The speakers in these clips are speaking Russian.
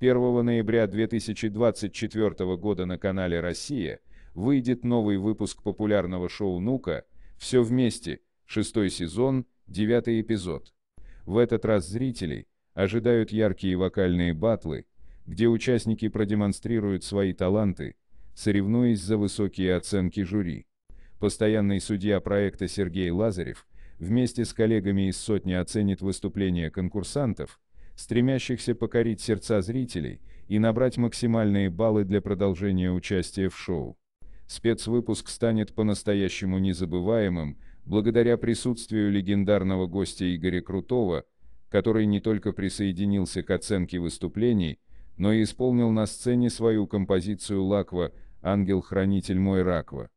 1 ноября 2024 года на канале «Россия» выйдет новый выпуск популярного шоу «Ну-ка», «Все вместе», шестой сезон, девятый эпизод. В этот раз зрителей ожидают яркие вокальные батлы, где участники продемонстрируют свои таланты, соревнуясь за высокие оценки жюри. Постоянный судья проекта Сергей Лазарев вместе с коллегами из сотни оценит выступления конкурсантов, стремящихся покорить сердца зрителей и набрать максимальные баллы для продолжения участия в шоу. Спецвыпуск станет по-настоящему незабываемым благодаря присутствию легендарного гостя Игоря Крутого, который не только присоединился к оценке выступлений, но и исполнил на сцене свою композицию «Лаква», «Ангел-хранитель мой Раква».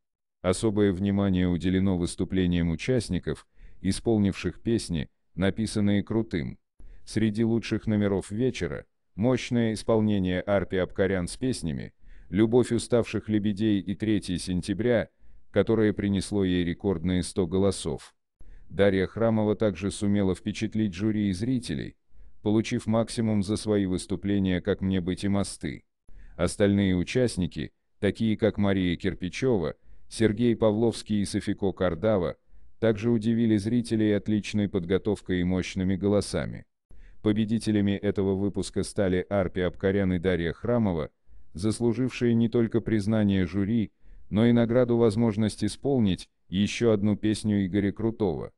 Особое внимание уделено выступлениям участников, исполнивших песни, написанные Крутым. Среди лучших номеров вечера – мощное исполнение арпи Абкарян с песнями, «Любовь уставших лебедей» и «3 сентября», которое принесло ей рекордные 100 голосов. Дарья Храмова также сумела впечатлить жюри и зрителей, получив максимум за свои выступления «Как мне быть и мосты». Остальные участники, такие как Мария Кирпичева, Сергей Павловский и Софико Кардава, также удивили зрителей отличной подготовкой и мощными голосами. Победителями этого выпуска стали Арпи Абкарян и Дарья Храмова, заслужившие не только признание жюри, но и награду возможность исполнить еще одну песню Игоря Крутого.